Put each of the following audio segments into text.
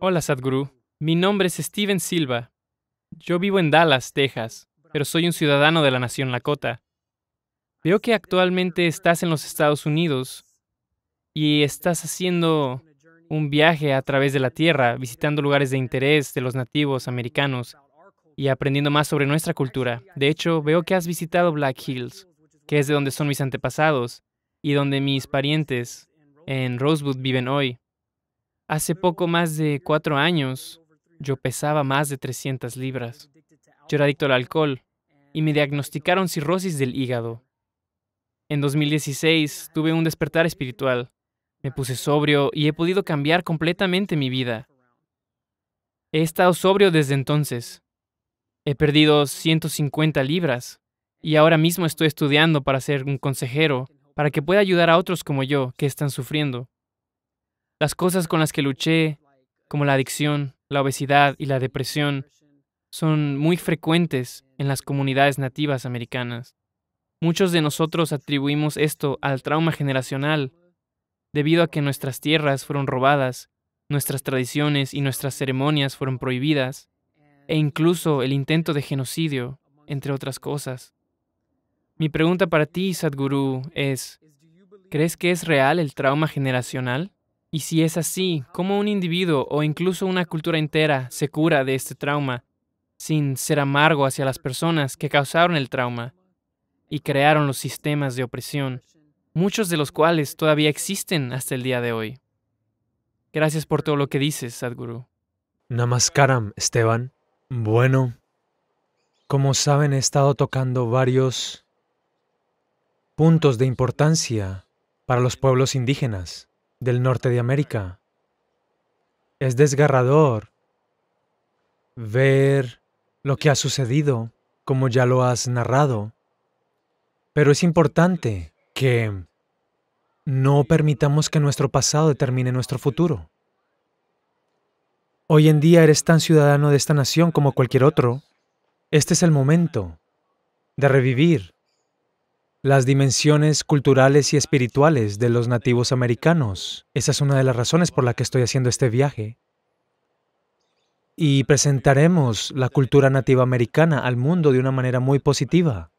Hola Sadhguru, mi nombre es Steven Silva. Yo vivo en Dallas, Texas, pero soy un ciudadano de la nación Lakota. Veo que actualmente estás en los Estados Unidos y estás haciendo un viaje a través de la tierra, visitando lugares de interés de los nativos americanos y aprendiendo más sobre nuestra cultura. De hecho, veo que has visitado Black Hills, que es de donde son mis antepasados y donde mis parientes en Rosewood viven hoy. Hace poco más de cuatro años, yo pesaba más de 300 libras. Yo era adicto al alcohol y me diagnosticaron cirrosis del hígado. En 2016 tuve un despertar espiritual. Me puse sobrio y he podido cambiar completamente mi vida. He estado sobrio desde entonces. He perdido 150 libras y ahora mismo estoy estudiando para ser un consejero, para que pueda ayudar a otros como yo que están sufriendo. Las cosas con las que luché, como la adicción, la obesidad y la depresión, son muy frecuentes en las comunidades nativas americanas. Muchos de nosotros atribuimos esto al trauma generacional, debido a que nuestras tierras fueron robadas, nuestras tradiciones y nuestras ceremonias fueron prohibidas, e incluso el intento de genocidio, entre otras cosas. Mi pregunta para ti, Sadhguru, es, ¿crees que es real el trauma generacional? Y si es así, ¿cómo un individuo o incluso una cultura entera se cura de este trauma sin ser amargo hacia las personas que causaron el trauma y crearon los sistemas de opresión, muchos de los cuales todavía existen hasta el día de hoy? Gracias por todo lo que dices, Sadhguru. Namaskaram, Esteban. Bueno, como saben, he estado tocando varios puntos de importancia para los pueblos indígenas del norte de América. Es desgarrador ver lo que ha sucedido, como ya lo has narrado. Pero es importante que no permitamos que nuestro pasado determine nuestro futuro. Hoy en día eres tan ciudadano de esta nación como cualquier otro. Este es el momento de revivir las dimensiones culturales y espirituales de los nativos americanos. Esa es una de las razones por la que estoy haciendo este viaje. Y presentaremos la cultura nativa americana al mundo de una manera muy positiva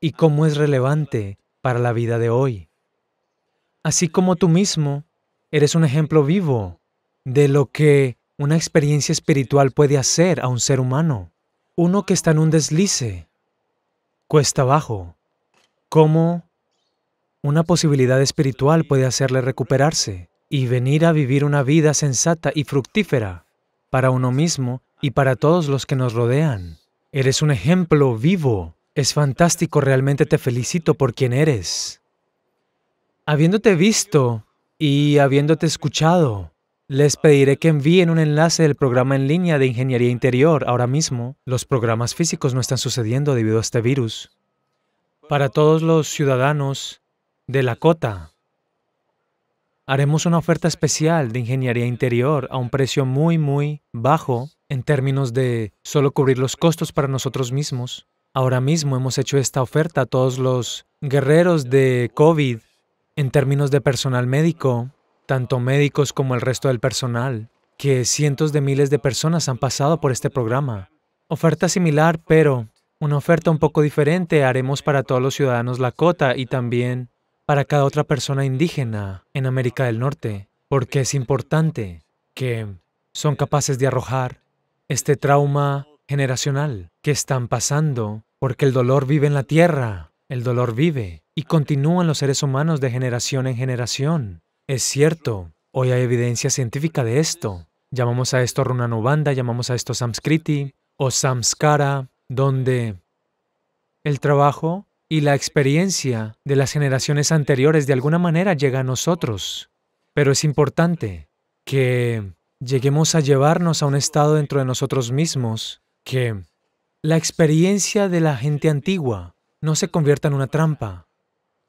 y cómo es relevante para la vida de hoy. Así como tú mismo eres un ejemplo vivo de lo que una experiencia espiritual puede hacer a un ser humano. Uno que está en un deslice, cuesta abajo, cómo una posibilidad espiritual puede hacerle recuperarse y venir a vivir una vida sensata y fructífera para uno mismo y para todos los que nos rodean. Eres un ejemplo vivo. Es fantástico, realmente te felicito por quien eres. Habiéndote visto y habiéndote escuchado, les pediré que envíen un enlace del programa en línea de Ingeniería Interior ahora mismo. Los programas físicos no están sucediendo debido a este virus para todos los ciudadanos de la cota, Haremos una oferta especial de ingeniería interior a un precio muy, muy bajo en términos de solo cubrir los costos para nosotros mismos. Ahora mismo hemos hecho esta oferta a todos los guerreros de COVID en términos de personal médico, tanto médicos como el resto del personal, que cientos de miles de personas han pasado por este programa. Oferta similar, pero una oferta un poco diferente haremos para todos los ciudadanos Lakota y también para cada otra persona indígena en América del Norte, porque es importante que son capaces de arrojar este trauma generacional que están pasando, porque el dolor vive en la tierra, el dolor vive y continúan los seres humanos de generación en generación. Es cierto, hoy hay evidencia científica de esto. Llamamos a esto Runanubanda, llamamos a esto Samskriti o Samskara, donde el trabajo y la experiencia de las generaciones anteriores de alguna manera llega a nosotros. Pero es importante que lleguemos a llevarnos a un estado dentro de nosotros mismos que la experiencia de la gente antigua no se convierta en una trampa.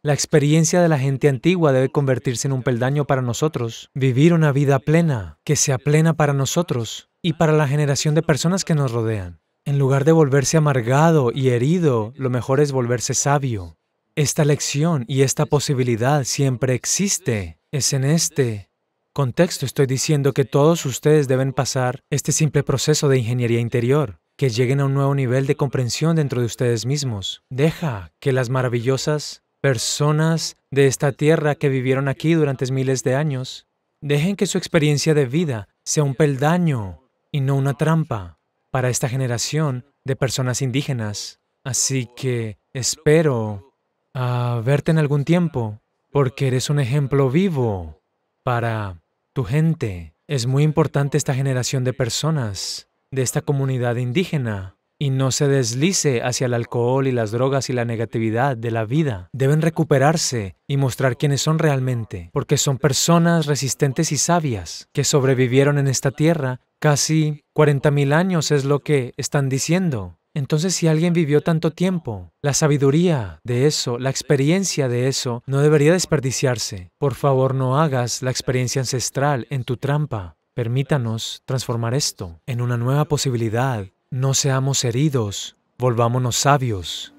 La experiencia de la gente antigua debe convertirse en un peldaño para nosotros, vivir una vida plena, que sea plena para nosotros y para la generación de personas que nos rodean. En lugar de volverse amargado y herido, lo mejor es volverse sabio. Esta lección y esta posibilidad siempre existe. Es en este contexto estoy diciendo que todos ustedes deben pasar este simple proceso de ingeniería interior, que lleguen a un nuevo nivel de comprensión dentro de ustedes mismos. Deja que las maravillosas personas de esta tierra que vivieron aquí durante miles de años, dejen que su experiencia de vida sea un peldaño y no una trampa para esta generación de personas indígenas. Así que espero ah, verte en algún tiempo, porque eres un ejemplo vivo para tu gente. Es muy importante esta generación de personas de esta comunidad indígena y no se deslice hacia el alcohol y las drogas y la negatividad de la vida. Deben recuperarse y mostrar quiénes son realmente, porque son personas resistentes y sabias que sobrevivieron en esta tierra. Casi 40.000 años es lo que están diciendo. Entonces, si alguien vivió tanto tiempo, la sabiduría de eso, la experiencia de eso, no debería desperdiciarse. Por favor, no hagas la experiencia ancestral en tu trampa. Permítanos transformar esto en una nueva posibilidad no seamos heridos, volvámonos sabios.